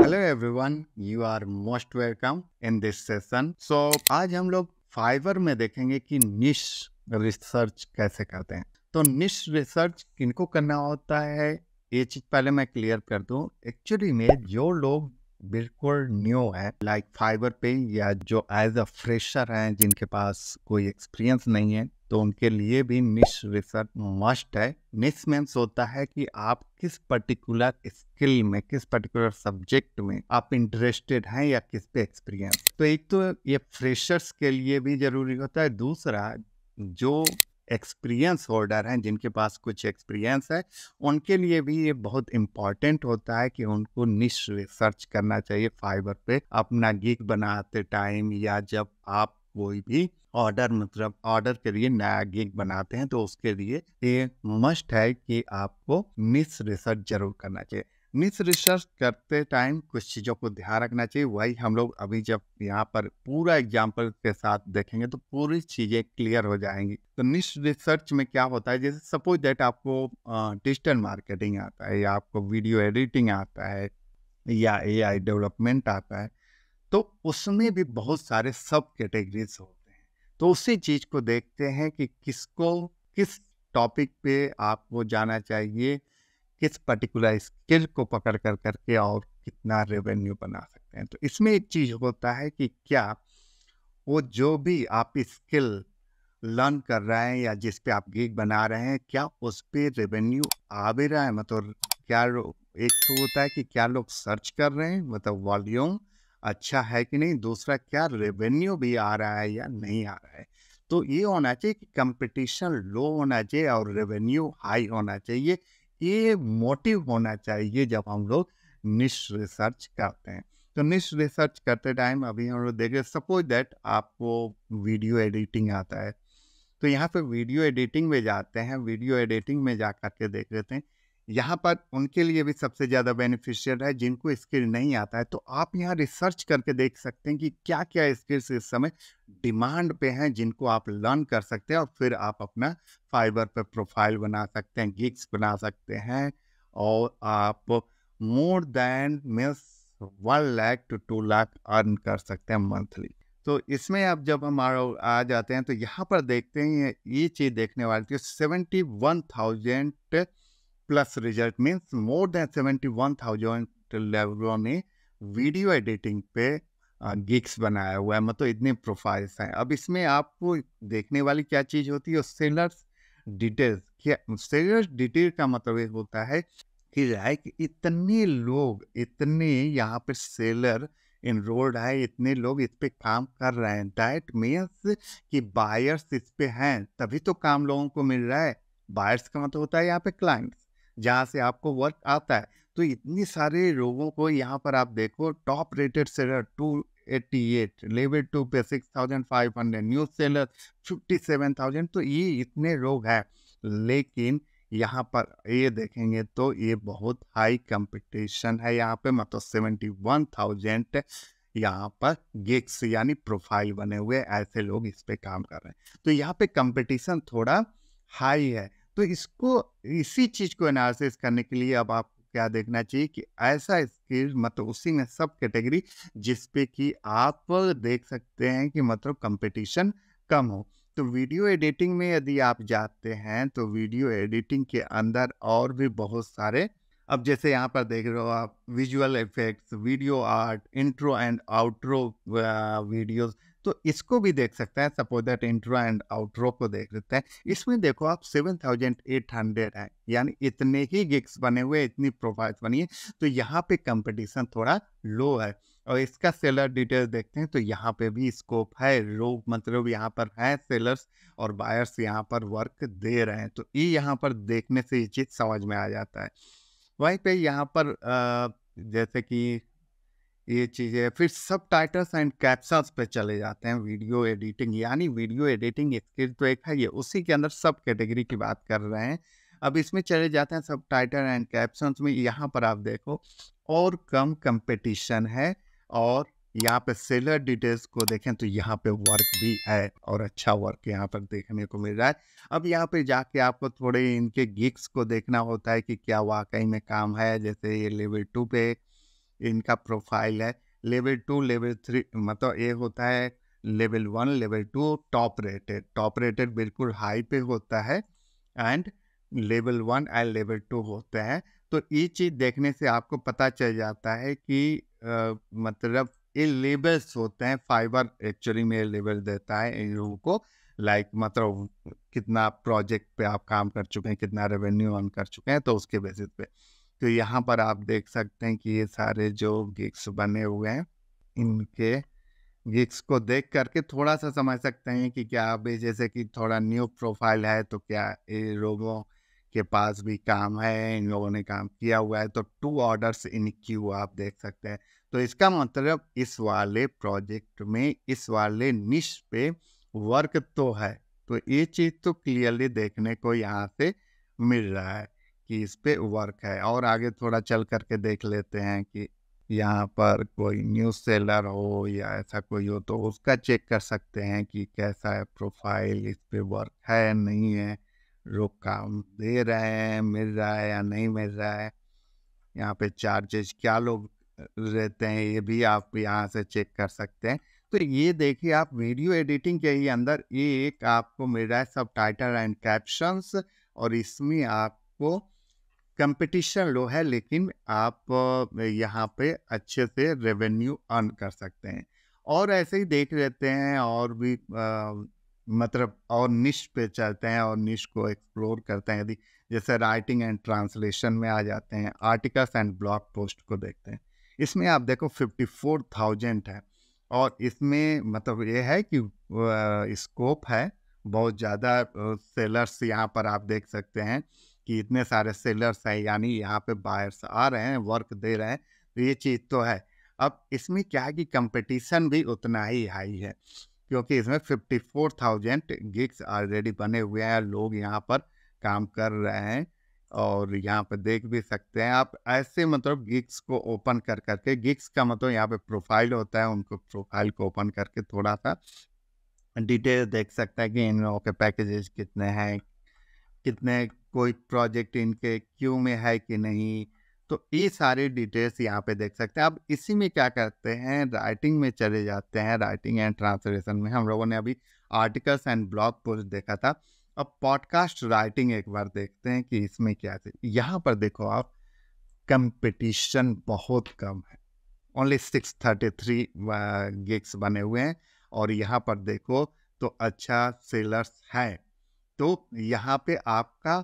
hello everyone you are most welcome in this session so आज हम लोग fibre में देखेंगे कि निश रिसर्च कैसे करते हैं तो निश रिसर्च किनको करना होता है ये चीज पहले मैं क्लियर कर दूं एक्चुअली में जो लोग बिल्कुल न्यू है लाइक फाइबर पे या जो एज अ फ्रेशर हैं जिनके पास कोई एक्सपीरियंस नहीं है तो उनके लिए भी निश रिसर्च मस्ट है निश मीन्स होता है कि आप किस पर्टिकुलर स्किल में किस पर्टिकुलर सब्जेक्ट में आप इंटरेस्टेड हैं या किस पे एक्सपीरियंस तो एक तो ये फ्रेशर्स के लिए भी जरूरी होता है दूसरा जो एक्सपीरियंस होल्डर हैं जिनके पास कुछ एक्सपीरियंस है उनके लिए भी ये बहुत इम्पॉर्टेंट होता है कि उनको निश रिसर्च करना चाहिए फाइबर पे अपना गीक बनाते टाइम या जब आप कोई भी ऑर्डर मतलब ऑर्डर के लिए नया गिग बनाते हैं तो उसके लिए ये मस्ट है कि आपको निश रिसर्च जरूर करना चाहिए नीच रिसर्च करते टाइम कुछ चीज़ों को ध्यान रखना चाहिए वही हम लोग अभी जब यहाँ पर पूरा एग्जाम्पल के साथ देखेंगे तो पूरी चीज़ें क्लियर हो जाएंगी तो निश रिसर्च में क्या होता है जैसे सपोज दैट आपको डिजिटल मार्केटिंग आता है या आपको वीडियो एडिटिंग आता है या आई डेवलपमेंट आता है तो उसमें भी बहुत सारे सब कैटेगरीज होते हैं तो उसी चीज़ को देखते हैं कि किसको किस टॉपिक पे आपको जाना चाहिए किस पर्टिकुलर स्किल को पकड़ कर करके और कितना रेवेन्यू बना सकते हैं तो इसमें एक चीज़ होता है कि क्या वो जो भी आप स्किल लर्न कर रहे हैं या जिस पे आप गीत बना रहे हैं क्या उस पर रेवेन्यू आ भी रहा है मतलब क्या एक तो होता है कि क्या लोग सर्च कर रहे हैं मतलब वॉल्यूम अच्छा है कि नहीं दूसरा क्या रेवेन्यू भी आ रहा है या नहीं आ रहा है तो ये होना चाहिए कि कंपटीशन लो होना चाहिए और रेवेन्यू हाई होना चाहिए ये मोटिव होना चाहिए जब हम लोग निश रिसर्च करते हैं तो निश रिसर्च करते टाइम अभी हम लोग देखें सपोज दैट आपको वीडियो एडिटिंग आता है तो यहाँ पे वीडियो एडिटिंग में जाते हैं वीडियो एडिटिंग में जा करके देख लेते हैं यहाँ पर उनके लिए भी सबसे ज़्यादा बेनिफिशियल है जिनको स्किल नहीं आता है तो आप यहाँ रिसर्च करके देख सकते हैं कि क्या क्या स्किल्स इस समय डिमांड पे हैं जिनको आप लर्न कर सकते हैं और फिर आप अपना फाइबर पर प्रोफाइल बना सकते हैं गिग्स बना सकते हैं और आप more than means one lakh to two lakh earn कर सकते हैं मंथली तो इसमें आप जब हम आ जाते हैं तो यहाँ पर देखते हैं ये चीज़ देखने वाली थी seventy one thousand plus result means more than seventy one thousand लेवलों ने वीडियो एडिटिंग पे गिग्स बनाया हुआ है मतलब इतने प्रोफाइल्स हैं अब इसमें आपको देखने वाली क्या चीज़ होती है सेलर्स डिटेल्स क्या सेलर्स डिटेल का मतलब ये होता है कि लाइक इतने लोग इतने यहाँ पे सेलर इनरोल्ड है इतने लोग इस पर काम कर रहे हैं दैट मीन्स कि बायर्स इस पर हैं तभी तो काम लोगों को मिल रहा है बायर्स का मतलब होता है यहाँ पे क्लाइंट जहाँ से आपको वर्क आता है तो इतनी सारे लोगों को यहाँ पर आप देखो top rated seller two eighty eight level two पे six thousand five hundred new seller fifty seven thousand तो ये इतने लोग हैं लेकिन यहाँ पर ये देखेंगे तो ये बहुत हाई कंपटीशन है यहाँ पे मतलब सेवेंटी वन थाउजेंड यहाँ पर गिग्स यानी प्रोफाइल बने हुए ऐसे लोग इस पर काम कर रहे हैं तो यहाँ पे कंपटीशन थोड़ा हाई है तो इसको इसी चीज़ को एनालिसिस करने के लिए अब आप क्या देखना चाहिए कि ऐसा स्किल मतलब उसी में सब कैटेगरी जिसपे कि आप देख सकते हैं कि मतलब कंपटीशन कम हो तो वीडियो एडिटिंग में यदि आप जाते हैं तो वीडियो एडिटिंग के अंदर और भी बहुत सारे अब जैसे यहाँ पर देख रहे हो आप visual effects video art intro and outro videos तो इसको भी देख सकते हैं suppose that intro and outro को देख सकते हैं इसमें देखो आप सेवन थाउजेंड एट हंड्रेड है यानी इतने ही गिग्स बने हुए इतनी प्रोफाइल्स बनी है तो यहाँ पे कंपटीशन थोड़ा लो है और इसका सेलर डिटेल देखते हैं तो यहाँ पे भी स्कोप है लोग मतलब यहाँ पर है सेलर्स और बायर्स यहाँ पर वर्क दे रहे हैं तो ये यहाँ पर देखने से ये चीज़ समझ में आ जाता है वहीं पे यहाँ पर आ, जैसे कि ये चीज़ें फिर सब टाइटल्स एंड कैप्सल्स पे चले जाते हैं वीडियो एडिटिंग यानी वीडियो एडिटिंग स्किल तो एक है ये उसी के अंदर सब कैटेगरी की बात कर रहे हैं अब इसमें चले जाते हैं सब टाइटल एंड कैप्शंस में यहाँ पर आप देखो और कम कंपटीशन है और यहाँ पे सेलर डिटेल्स को देखें तो यहाँ पे वर्क भी है और अच्छा वर्क यहाँ पर देखने को मिल रहा है अब यहाँ पे जाके आपको थोड़े इनके गिग्स को देखना होता है कि क्या वाकई में काम है जैसे ये लेवल टू पे इनका प्रोफाइल है लेवल टू लेवल थ्री मतलब ये होता है level one level two top rated top rated बिल्कुल हाई पे होता है and level one and level two होते हैं तो ये चीज़ देखने से आपको पता चल जाता है कि आ, मतलब ये लेबल्स होते हैं फाइबर एक्चुअली में लेबल देता है इन लोगों को लाइक like, मतलब कितना प्रोजेक्ट पे आप काम कर चुके हैं कितना रेवेन्यू ऑन कर चुके हैं तो उसके बेसिस पे तो यहाँ पर आप देख सकते हैं कि ये सारे जो गिग्स बने हुए हैं इनके गिग्स को देख करके थोड़ा सा समझ सकते हैं कि क्या अभी जैसे कि थोड़ा न्यू प्रोफाइल है तो क्या ये लोगों के पास भी काम है इन लोगों ने काम किया हुआ है तो टू ऑर्डर्स इन क्यू आप देख सकते हैं तो इसका मतलब इस वाले प्रोजेक्ट में इस वाले निश पे वर्क तो है तो ये चीज़ तो क्लियरली देखने को यहाँ से मिल रहा है कि इस पर वर्क है और आगे थोड़ा चल करके देख लेते हैं कि यहाँ पर कोई न्यूज़ सेलर हो या ऐसा कोई हो तो उसका चेक कर सकते हैं कि कैसा है प्रोफाइल इस पर वर्क है नहीं है लोग काम दे रहे हैं मिल रहा है या नहीं मिल रहा है यहाँ पे चार्जेज क्या लोग रहते हैं ये भी आप यहाँ से चेक कर सकते हैं तो ये देखिए आप वीडियो एडिटिंग के ही अंदर ये एक आपको मिल रहा है सब टाइटल एंड कैप्शंस और इसमें आपको कंपटीशन लो है लेकिन आप यहाँ पे अच्छे से रेवेन्यू अर्न कर सकते हैं और ऐसे ही देख लेते हैं और भी आ, मतलब और निश पे चलते हैं और निश को एक्सप्लोर करते हैं यदि जैसे राइटिंग एंड ट्रांसलेशन में आ जाते हैं आर्टिकल्स एंड ब्लॉग पोस्ट को देखते हैं इसमें आप देखो फिफ्टी फोर थाउजेंड है और इसमें मतलब ये है कि स्कोप है बहुत ज़्यादा सेलर्स यहाँ पर आप देख सकते हैं कि इतने सारे सेलर्स हैं यानी यहाँ पे बायर्स आ रहे हैं वर्क दे रहे हैं तो ये चीज़ तो है अब इसमें क्या है कि कंपटीशन भी उतना ही हाई है क्योंकि इसमें fifty four thousand gigs already बने हुए हैं लोग यहाँ पर काम कर रहे हैं और यहाँ पर देख भी सकते हैं आप ऐसे मतलब गिग्स को ओपन कर करके गिग्स का मतलब यहाँ पे प्रोफाइल होता है उनको प्रोफाइल को ओपन करके थोड़ा सा डिटेल देख सकते हैं कि इन लोगों के पैकेजेस कितने हैं कितने कोई प्रोजेक्ट इनके क्यू में है कि नहीं तो ये सारे डिटेल्स यहाँ पे देख सकते हैं अब इसी में क्या करते हैं राइटिंग में चले जाते हैं राइटिंग एंड ट्रांसलेशन में हम लोगों ने अभी आर्टिकल्स एंड ब्लॉग पोस्ट देखा था अब पॉडकास्ट राइटिंग एक बार देखते हैं कि इसमें क्या है यहाँ पर देखो आप कंपटीशन बहुत कम है only six thirty three gigs बने हुए हैं और यहाँ पर देखो तो अच्छा सेलर्स है तो यहाँ पे आपका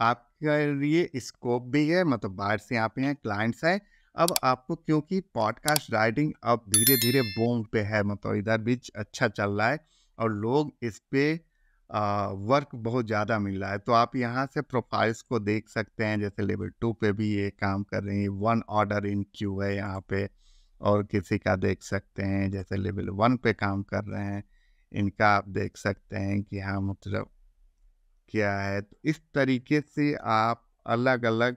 आपके लिए स्कोप भी है मतलब बाहर से यहाँ पे हैं क्लाइंट्स हैं अब आपको क्योंकि पॉडकास्ट राइटिंग अब धीरे धीरे बोम पे है मतलब इधर बीच अच्छा चल रहा है और लोग इस पर वर्क बहुत ज़्यादा मिल रहा है तो आप यहाँ से प्रोफाइल्स को देख सकते हैं जैसे लेवल टू पे भी ये काम कर रही है वन ऑर्डर इन क्यू है यहाँ पे और किसी का देख सकते हैं जैसे लेवल वन पे काम कर रहे हैं इनका आप देख सकते हैं कि हाँ मतलब किया है तो इस तरीके से आप अलग अलग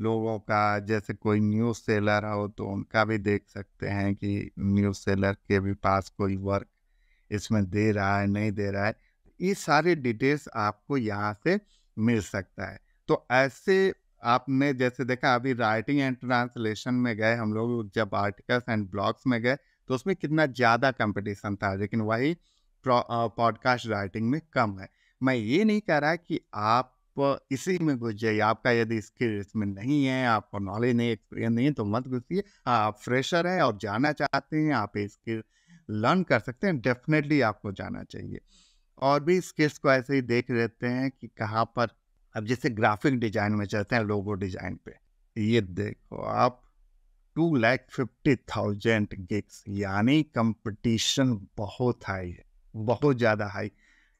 लोगों का जैसे कोई न्यूज़ सेलर हो तो उनका भी देख सकते हैं कि न्यूज़ सेलर के भी पास कोई वर्क इसमें दे रहा है नहीं दे रहा है ये सारे डिटेल्स आपको यहाँ से मिल सकता है तो ऐसे आपने जैसे देखा अभी राइटिंग एंड ट्रांसलेशन में गए हम लोग जब आर्टिकल्स एंड ब्लॉग्स में गए तो उसमें कितना ज़्यादा कंपटीशन था लेकिन वही पॉडकास्ट राइटिंग में कम है मैं ये नहीं कह रहा कि आप इसी में घुस जाइए आपका यदि स्किल इसमें नहीं है आपको नॉलेज नहीं एक्सपीरियंस नहीं है तो मत घुसिए हाँ, आप फ्रेशर है और जाना चाहते हैं आप स्किल लर्न कर सकते हैं डेफिनेटली आपको जाना चाहिए और भी स्किल्स को ऐसे ही देख लेते हैं कि कहाँ पर अब जैसे ग्राफिक डिजाइन में चलते हैं लोगो डिजाइन पे ये देखो आप two lakh fifty thousand gigs यानी कंपटीशन बहुत हाई है बहुत ज़्यादा हाई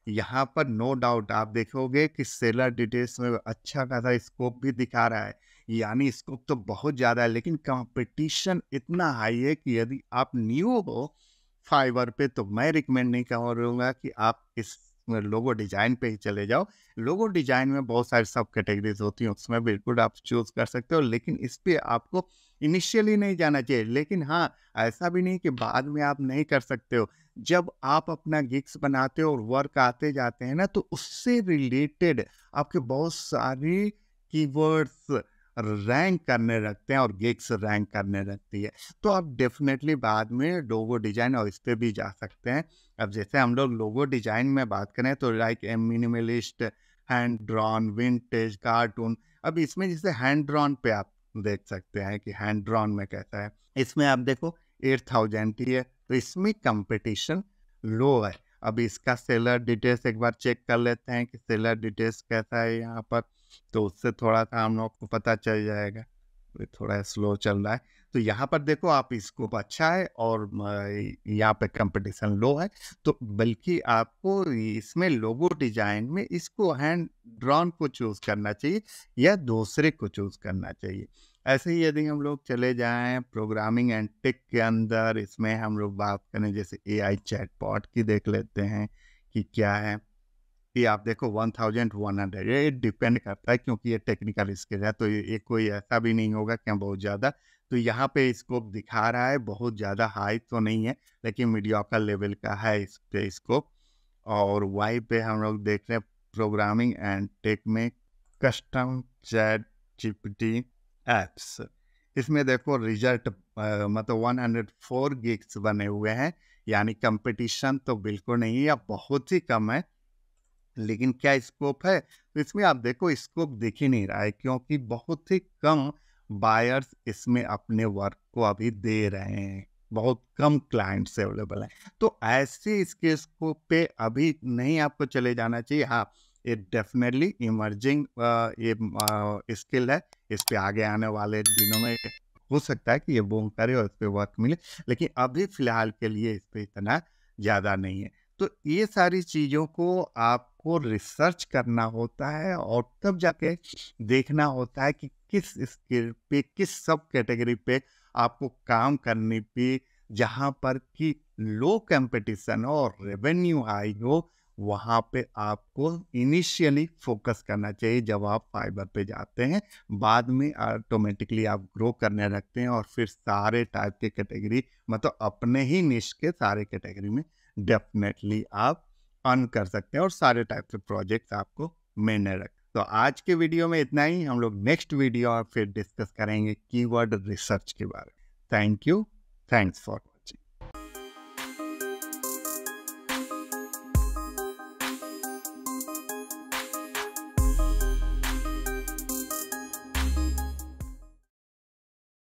यहाँ पर नो डाउट आप देखोगे कि सेलर डिटेल्स में अच्छा खासा स्कोप भी दिखा रहा है यानी स्कोप तो बहुत ज़्यादा है लेकिन कंपटीशन इतना हाई है कि यदि आप न्यू हो फाइबर पे तो मैं रिकमेंड नहीं करूँगा कि आप इस लोगो डिज़ाइन पे ही चले जाओ लोगो डिज़ाइन में बहुत सारी सब कैटेगरीज होती हैं उसमें बिल्कुल आप चूज़ कर सकते हो लेकिन इस पर आपको इनिशियली नहीं जाना चाहिए लेकिन हाँ ऐसा भी नहीं कि बाद में आप नहीं कर सकते हो जब आप अपना गिग्स बनाते हो और वर्क आते जाते हैं ना तो उससे रिलेटेड आपके बहुत सारे कीवर्ड्स रैंक करने रखते हैं और गिग्स रैंक करने रखती है तो आप डेफिनेटली बाद में लोगो डिज़ाइन और इस पर भी जा सकते हैं अब जैसे हम लोग लोगो डिज़ाइन में बात करें तो like a minimalist hand drawn vintage cartoon अब इसमें जैसे हैंड ड्रॉन पे आप देख सकते हैं कि हैंड ड्रॉन में कैसा है इसमें आप देखो एट थाउजेंड की है तो इसमें कंपटीशन लो है अब इसका सेलर डिटेल्स एक बार चेक कर लेते हैं कि सेलर डिटेल्स कैसा है यहाँ पर तो उससे थोड़ा सा हम लोग को पता चल जाएगा थोड़ा स्लो चल रहा है तो यहाँ पर देखो आप इसको अच्छा है और यहाँ पे कंपटीशन लो है तो बल्कि आपको इसमें लोगो डिजाइन में इसको हैंड ड्रॉन को चूज करना चाहिए या दूसरे को चूज करना चाहिए ऐसे ही यदि हम लोग चले जाएं प्रोग्रामिंग एंड टेक के अंदर इसमें हम लोग बात करें जैसे ए आई चैटपॉट की देख लेते हैं कि क्या है कि आप देखो वन थाउजेंड वन हंड्रेड ये डिपेंड करता है क्योंकि ये टेक्निकल स्किल है तो ये, ये कोई ऐसा भी नहीं होगा कि हम बहुत ज़्यादा तो यहाँ पे स्कोप दिखा रहा है बहुत ज़्यादा हाई तो नहीं है लेकिन मीडियाकल लेवल का है इस पे स्कोप और वाई पे हम लोग देख रहे हैं प्रोग्रामिंग एंड टेक में कस्टम चैट जीपीटी एप्स इसमें देखो रिजल्ट मतलब 104 गिग्स बने हुए हैं यानी कंपटीशन तो बिल्कुल नहीं है बहुत ही कम है लेकिन क्या स्कोप है तो इसमें आप देखो स्कोप दिख ही नहीं रहा है क्योंकि बहुत ही कम बायर्स इसमें अपने वर्क को अभी दे रहे हैं बहुत कम क्लाइंट्स अवेलेबल हैं तो ऐसे इस केस को पे अभी नहीं आपको चले जाना चाहिए हाँ ये डेफिनेटली इमर्जिंग ये स्किल है इस पर आगे आने वाले दिनों में हो सकता है कि ये बूम करे और इस पर वर्क मिले लेकिन अभी फिलहाल के लिए इस पर इतना ज़्यादा नहीं है तो ये सारी चीज़ों को आपको रिसर्च करना होता है और तब जाके देखना होता है कि किस स्किल पे किस सब कैटेगरी पे आपको काम करने पे जहाँ पर कि लो कंपटीशन हो और रेवेन्यू हाई हो वहाँ पे आपको इनिशियली फोकस करना चाहिए जब आप फाइबर पे जाते हैं बाद में ऑटोमेटिकली आप ग्रो करने लगते हैं और फिर सारे टाइप के कैटेगरी मतलब अपने ही निश के सारे कैटेगरी में डेफिनेटली आप अर्न कर सकते हैं और सारे टाइप के प्रोजेक्ट्स आपको मैंने रख तो आज के वीडियो में इतना ही हम लोग नेक्स्ट वीडियो और फिर डिस्कस करेंगे कीवर्ड रिसर्च के बारे में थैंक यू थैंक्स फॉर